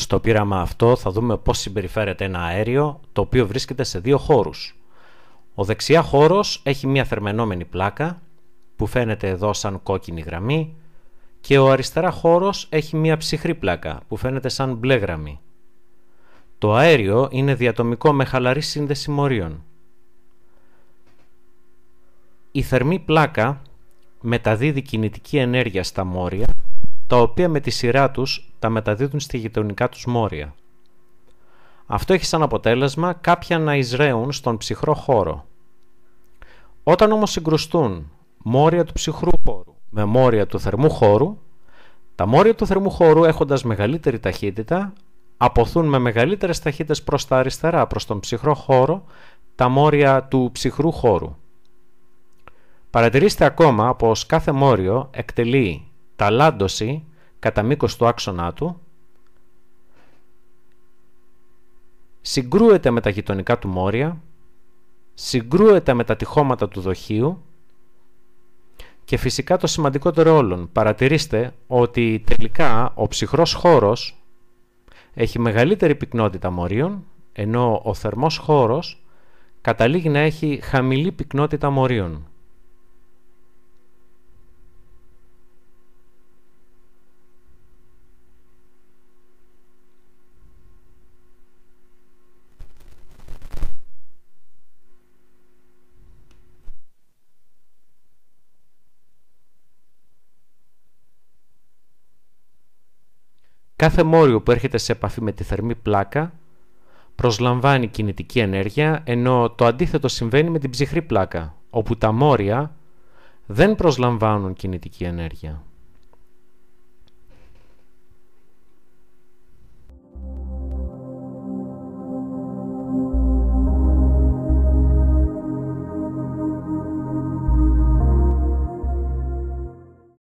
Στο πείραμα αυτό θα δούμε πώς συμπεριφέρεται ένα αέριο το οποίο βρίσκεται σε δύο χώρους. Ο δεξιά χώρος έχει μια θερμενόμενη πλάκα που φαίνεται εδώ σαν κόκκινη γραμμή και ο αριστερά χώρος έχει μια ψυχρή πλάκα που φαίνεται σαν μπλε γραμμή. Το αέριο είναι διατομικό με χαλαρή σύνδεση μορίων. Η θερμή πλάκα μεταδίδει κινητική ενέργεια στα μόρια τα οποία με τη σειρά τους τα μεταδίδουν στη γειτονικά τους μόρια. Αυτό έχει σαν αποτέλεσμα κάποια να εισραίουν στον ψυχρό χώρο. Όταν όμως συγκρουστούν μόρια του ψυχρού χώρου με μόρια του θερμού χώρου, τα μόρια του θερμού χώρου έχοντας μεγαλύτερη ταχύτητα αποθούν με μεγαλύτερες ταχύτητες προς τα αριστερά, προς τον ψυχρό χώρο, τα μόρια του ψυχρού χώρου. Παρατηρήστε ακόμα πως κάθε μόριο εκτελεί ταλάντωση κατά μήκος του άξονά του συγκρούεται με τα γειτονικά του μόρια, συγκρούεται με τα τυχώματα του δοχείου και φυσικά το σημαντικότερο όλων. Παρατηρήστε ότι τελικά ο ψυχρός χώρος έχει μεγαλύτερη πυκνότητα μορίων, ενώ ο θερμός χώρος καταλήγει να έχει χαμηλή πυκνότητα μορίων. Κάθε μόριο που έρχεται σε επαφή με τη θερμή πλάκα προσλαμβάνει κινητική ενέργεια, ενώ το αντίθετο συμβαίνει με την ψυχρή πλάκα, όπου τα μόρια δεν προσλαμβάνουν κινητική ενέργεια.